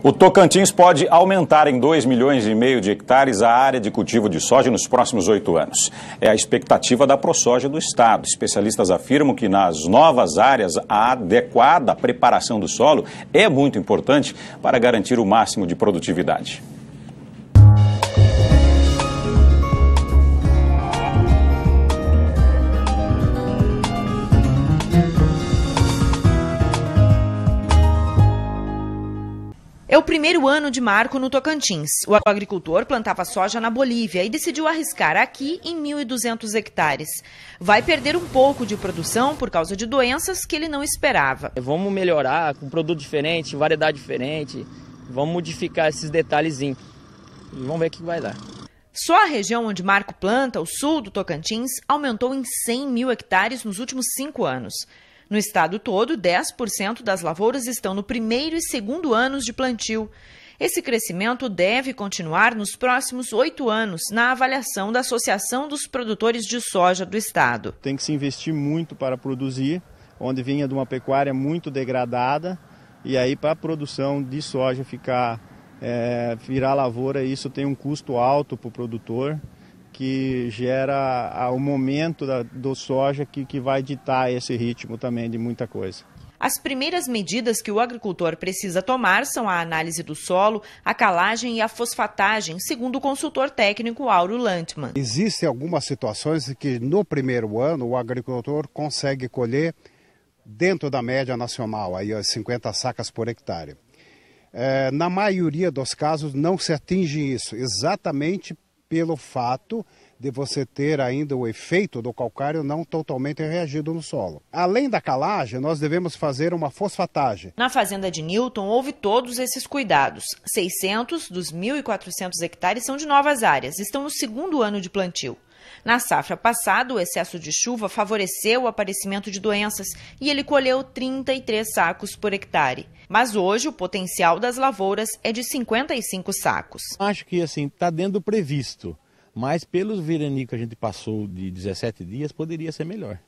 O Tocantins pode aumentar em 2 milhões e meio de hectares a área de cultivo de soja nos próximos oito anos. É a expectativa da ProSoja do Estado. Especialistas afirmam que nas novas áreas, a adequada preparação do solo é muito importante para garantir o máximo de produtividade. É o primeiro ano de Marco no Tocantins. O agricultor plantava soja na Bolívia e decidiu arriscar aqui em 1.200 hectares. Vai perder um pouco de produção por causa de doenças que ele não esperava. Vamos melhorar com produto diferente, variedade diferente. Vamos modificar esses detalhezinhos e vamos ver o que vai dar. Só a região onde Marco planta, o sul do Tocantins, aumentou em 100 mil hectares nos últimos cinco anos. No estado todo, 10% das lavouras estão no primeiro e segundo anos de plantio. Esse crescimento deve continuar nos próximos oito anos, na avaliação da Associação dos Produtores de Soja do Estado. Tem que se investir muito para produzir, onde vinha de uma pecuária muito degradada, e aí para a produção de soja ficar, é, virar lavoura, isso tem um custo alto para o produtor que gera o momento da, do soja que, que vai ditar esse ritmo também de muita coisa. As primeiras medidas que o agricultor precisa tomar são a análise do solo, a calagem e a fosfatagem, segundo o consultor técnico Auro Lantman. Existem algumas situações que no primeiro ano o agricultor consegue colher dentro da média nacional, aí 50 sacas por hectare. É, na maioria dos casos não se atinge isso, exatamente pelo fato de você ter ainda o efeito do calcário não totalmente reagido no solo. Além da calagem, nós devemos fazer uma fosfatagem. Na fazenda de Newton houve todos esses cuidados. 600 dos 1.400 hectares são de novas áreas, estão no segundo ano de plantio. Na safra passada, o excesso de chuva favoreceu o aparecimento de doenças e ele colheu 33 sacos por hectare. Mas hoje o potencial das lavouras é de 55 sacos. Acho que assim está dentro do previsto, mas pelos veranicos que a gente passou de 17 dias poderia ser melhor.